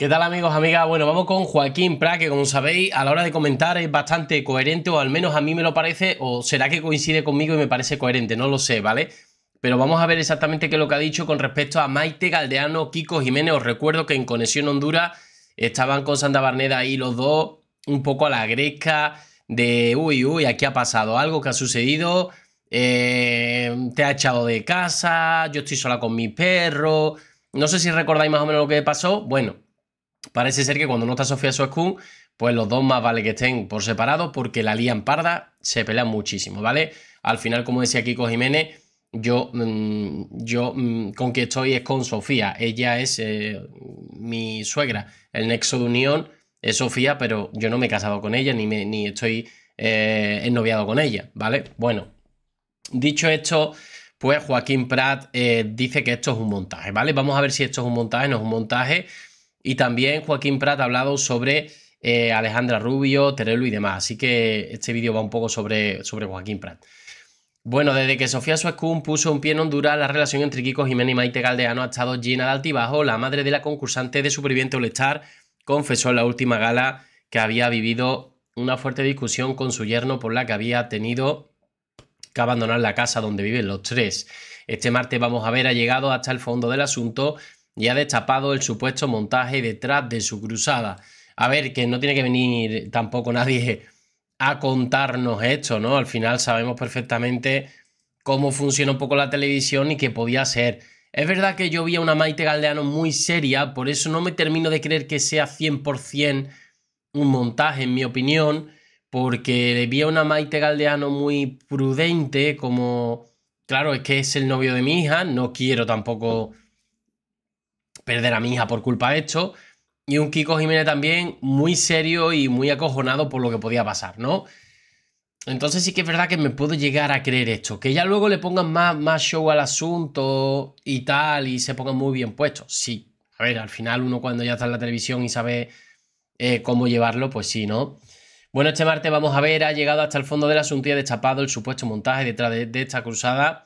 ¿Qué tal amigos, amigas? Bueno, vamos con Joaquín Pra, que como sabéis, a la hora de comentar es bastante coherente, o al menos a mí me lo parece, o será que coincide conmigo y me parece coherente, no lo sé, ¿vale? Pero vamos a ver exactamente qué es lo que ha dicho con respecto a Maite Galdeano, Kiko Jiménez. Os recuerdo que en Conexión Honduras estaban con Santa Barneda y los dos, un poco a la greca de, uy, uy, aquí ha pasado algo que ha sucedido, eh, te ha echado de casa, yo estoy sola con mi perro. No sé si recordáis más o menos lo que pasó. Bueno, Parece ser que cuando no está Sofía Suascun, pues los dos más vale que estén por separado porque la lían parda, se pelean muchísimo, ¿vale? Al final, como decía Kiko Jiménez, yo, mm, yo mm, con que estoy es con Sofía, ella es eh, mi suegra, el nexo de unión es Sofía, pero yo no me he casado con ella ni, ni estoy eh, ennoviado con ella, ¿vale? Bueno, dicho esto, pues Joaquín Prat eh, dice que esto es un montaje, ¿vale? Vamos a ver si esto es un montaje, no es un montaje. Y también Joaquín Prat ha hablado sobre eh, Alejandra Rubio, Terelu y demás. Así que este vídeo va un poco sobre, sobre Joaquín Prat. Bueno, desde que Sofía Suescún puso un pie en Honduras, la relación entre Kiko Jiménez y Maite Galdeano ha estado llena de altibajo. La madre de la concursante de Superviviente Olestar confesó en la última gala que había vivido una fuerte discusión con su yerno por la que había tenido que abandonar la casa donde viven los tres. Este martes vamos a ver ha llegado hasta el fondo del asunto y ha destapado el supuesto montaje detrás de su cruzada. A ver, que no tiene que venir tampoco nadie a contarnos esto, ¿no? Al final sabemos perfectamente cómo funciona un poco la televisión y qué podía ser. Es verdad que yo vi a una Maite Galdeano muy seria, por eso no me termino de creer que sea 100% un montaje, en mi opinión, porque vi a una Maite Galdeano muy prudente, como, claro, es que es el novio de mi hija, no quiero tampoco perder a mi hija por culpa de esto. Y un Kiko Jiménez también muy serio y muy acojonado por lo que podía pasar, ¿no? Entonces sí que es verdad que me puedo llegar a creer esto. Que ya luego le pongan más, más show al asunto y tal y se pongan muy bien puestos. Sí. A ver, al final uno cuando ya está en la televisión y sabe eh, cómo llevarlo, pues sí, ¿no? Bueno, este martes vamos a ver, ha llegado hasta el fondo del asunto y ha destapado el supuesto montaje detrás de esta cruzada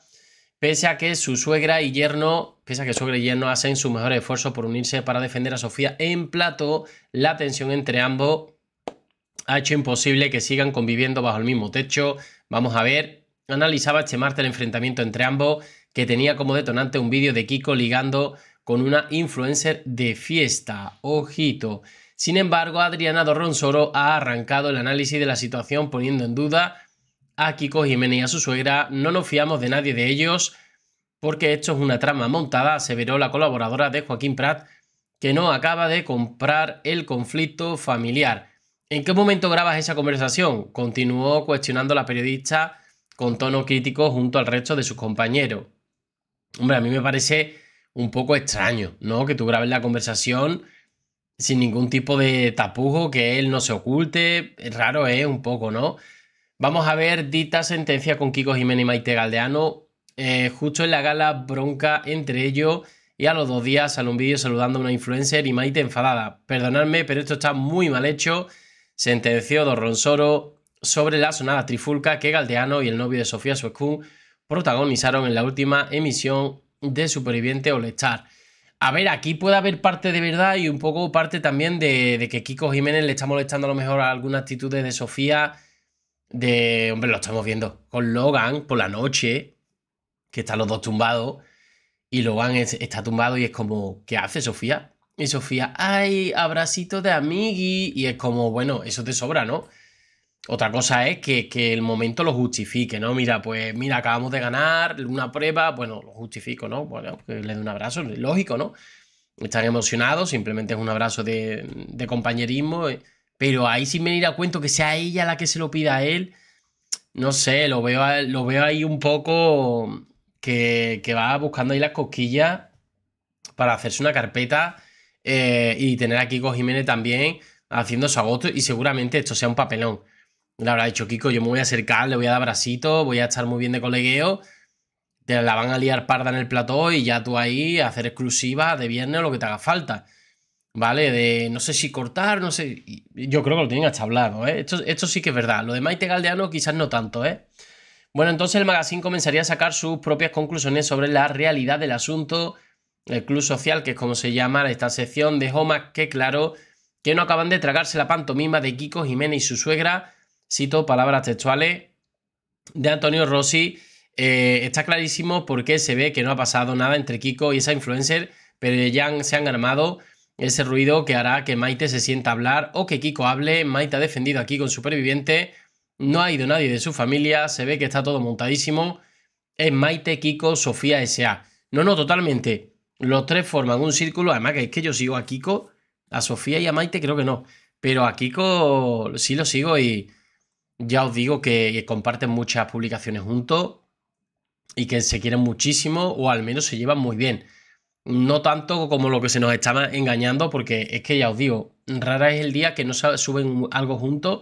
pese a que su suegra y yerno, pese que suegra y yerno hacen su mejor esfuerzo por unirse para defender a Sofía en plato, la tensión entre ambos ha hecho imposible que sigan conviviendo bajo el mismo techo. Vamos a ver, analizaba este martes el enfrentamiento entre ambos, que tenía como detonante un vídeo de Kiko ligando con una influencer de fiesta. Ojito. Sin embargo, Adriana Dorronsoro ha arrancado el análisis de la situación poniendo en duda a Kiko Jiménez y a su suegra, no nos fiamos de nadie de ellos porque esto es una trama montada, aseveró la colaboradora de Joaquín Prat, que no acaba de comprar el conflicto familiar. ¿En qué momento grabas esa conversación? Continuó cuestionando la periodista con tono crítico junto al resto de sus compañeros. Hombre, a mí me parece un poco extraño, ¿no? Que tú grabes la conversación sin ningún tipo de tapujo, que él no se oculte. Raro es ¿eh? un poco, ¿no? Vamos a ver dita sentencia con Kiko Jiménez y Maite Galdeano, eh, justo en la gala bronca entre ellos. Y a los dos días sale un vídeo saludando a una influencer y Maite enfadada. Perdonadme, pero esto está muy mal hecho. Sentenció Don Ronsoro sobre la sonada trifulca que Galdeano y el novio de Sofía Suescún protagonizaron en la última emisión de Superviviente all A ver, aquí puede haber parte de verdad y un poco parte también de, que Kiko Jiménez le está molestando a lo mejor a algunas actitudes de Sofía de, hombre, lo estamos viendo con Logan por la noche, que están los dos tumbados, y Logan está tumbado y es como, ¿qué hace Sofía? Y Sofía, ay, abracito de amigui, y es como, bueno, eso te sobra, ¿no? Otra cosa es que, el momento lo justifique, ¿no? Mira, pues mira, acabamos de ganar una prueba, bueno, lo justifico, ¿no? Bueno, que pues, le doy un abrazo, lógico, ¿no? Están emocionados, simplemente es un abrazo de, compañerismo. Eh, pero ahí sin venir a cuento que sea ella la que se lo pida a él, no sé, lo veo, lo veo ahí un poco que, va buscando ahí las cosquillas para hacerse una carpeta eh, y tener a Kiko Jiménez también haciendo su agosto y seguramente esto sea un papelón. Le habrá dicho Kiko, yo me voy a acercar, le voy a dar bracito, voy a estar muy bien de colegueo, te la van a liar parda en el plató y ya tú ahí a hacer exclusiva de viernes o lo que te haga falta. ¿vale? De no sé si cortar, no sé. Yo creo que lo tienen hasta hablado, ¿eh? Esto, sí que es verdad. Lo de Maite Galdeano quizás no tanto, ¿eh? Bueno, entonces el magazine comenzaría a sacar sus propias conclusiones sobre la realidad del asunto. El Club Social, que es como se llama esta sección, de más que claro que no acaban de tragarse la pantomima de Kiko Jiménez y su suegra. Cito palabras textuales de Antonio Rossi. Eh, está clarísimo porque se ve que no ha pasado nada entre Kiko y esa influencer, pero ya se han armado ese ruido que hará que Maite se sienta a hablar o que Kiko hable. Maite ha defendido aquí con superviviente, no ha ido nadie de su familia, se ve que está todo montadísimo. Es Maite, Kiko, Sofía S.A. No, no, totalmente. Los tres forman un círculo, además que es que yo sigo a Kiko, a Sofía y a Maite creo que no, pero a Kiko sí lo sigo y ya os digo que comparten muchas publicaciones juntos y que se quieren muchísimo o al menos se llevan muy bien. No tanto como lo que se nos estaba engañando, porque es que ya os digo, rara es el día que no suben algo juntos,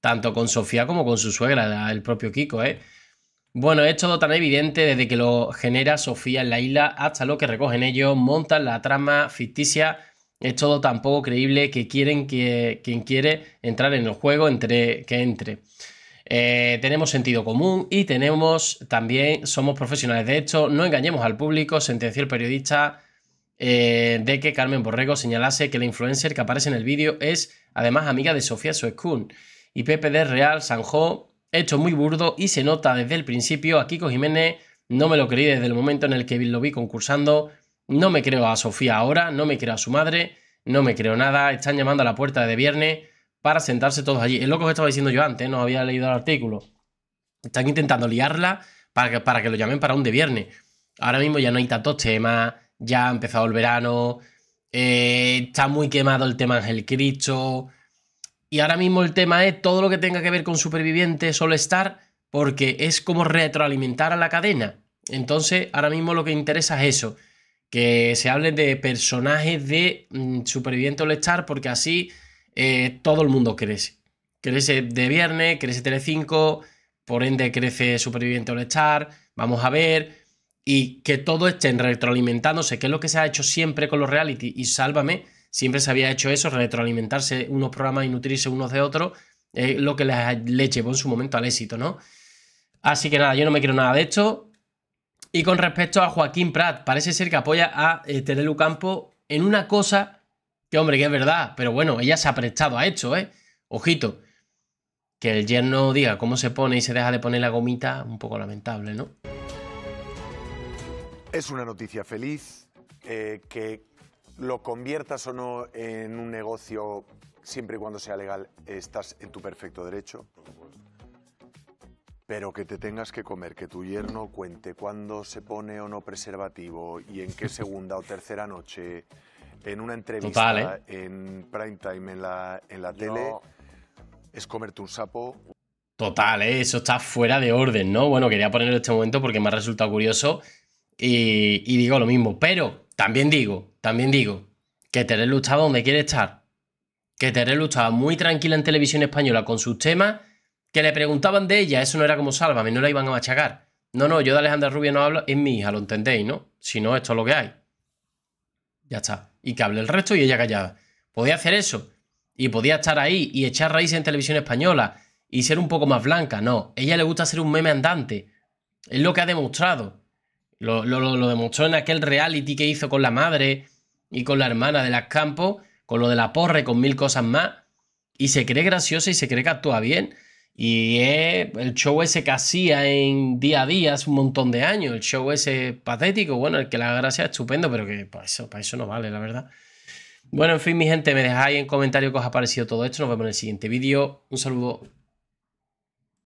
tanto con Sofía como con su suegra, el propio Kiko, ¿eh? Bueno, es todo tan evidente desde que lo genera Sofía en la isla hasta lo que recogen ellos, montan la trama ficticia. Es todo tan poco creíble que quieren que quien quiere entrar en el juego entre que entre. Eh, tenemos sentido común y tenemos también, somos profesionales de hecho, no engañemos al público, sentenció el periodista eh, de que Carmen Borrego señalase que la influencer que aparece en el vídeo es además amiga de Sofía Suescun y Pepe de Real Sanjo, hecho muy burdo y se nota desde el principio, a Kiko Jiménez no me lo creí desde el momento en el que lo vi concursando, no me creo a Sofía ahora, no me creo a su madre, no me creo nada, están llamando a la puerta de viernes para sentarse todos allí. Es lo que os estaba diciendo yo antes, no había leído el artículo. Están intentando liarla para que, para que lo llamen para un de viernes. Ahora mismo ya no hay tantos temas, ya ha empezado el verano, eh, está muy quemado el tema Ángel Cristo. Y ahora mismo el tema es todo lo que tenga que ver con Supervivientes solo estar, porque es como retroalimentar a la cadena. Entonces, ahora mismo lo que interesa es eso, que se hable de personajes de Supervivientes mm, Superviviente porque así eh, todo el mundo crece. Crece de viernes, crece Tele5. por ende crece Superviviente All Star, vamos a ver, y que todo estén retroalimentándose, que es lo que se ha hecho siempre con los reality, y sálvame, siempre se había hecho eso, retroalimentarse unos programas y nutrirse unos de otros, es lo que les, les llevó en su momento al éxito, ¿no? Así que nada, yo no me quiero nada de esto, y con respecto a Joaquín Prat, parece ser que apoya a eh, Terelu Campo en una cosa que hombre, que es verdad. Pero bueno, ella se ha prestado a hecho, ¿eh? Ojito. Que el yerno diga cómo se pone y se deja de poner la gomita, un poco lamentable, ¿no? Es una noticia feliz eh, que lo conviertas o no en un negocio, siempre y cuando sea legal, estás en tu perfecto derecho. Pero que te tengas que comer, que tu yerno cuente cuándo se pone o no preservativo y en qué segunda o tercera noche en una entrevista ¿eh? en prime en la, tele es comerte un sapo. Total, ¿eh? eso está fuera de orden, ¿no? Bueno, quería ponerlo este momento porque me ha resultado curioso y, digo lo mismo. Pero también digo, también digo que Terelu estaba donde quiere estar. Que Terelu estaba muy tranquila en televisión española con sus temas, que le preguntaban de ella, eso no era como sálvame, no la iban a machacar. No, no, yo de Alejandra Rubio no hablo, es mi hija, lo entendéis, ¿no? Si no, esto es lo que hay. Ya está y que hable el resto y ella callada. Podía hacer eso y podía estar ahí y echar raíces en televisión española y ser un poco más blanca. No, ella le gusta ser un meme andante. Es lo que ha demostrado. Lo, lo demostró en aquel reality que hizo con la madre y con la hermana de las Campos, con lo de la porre, con mil cosas más. Y se cree graciosa y se cree que actúa bien. Y es el show ese que hacía en día a día un montón de años, el show ese patético, bueno, el que la gracia es estupendo, pero que para eso, para eso no vale, la verdad. Bueno, en fin, mi gente, me dejáis en comentarios qué os ha parecido todo esto. Nos vemos en el siguiente vídeo. Un saludo.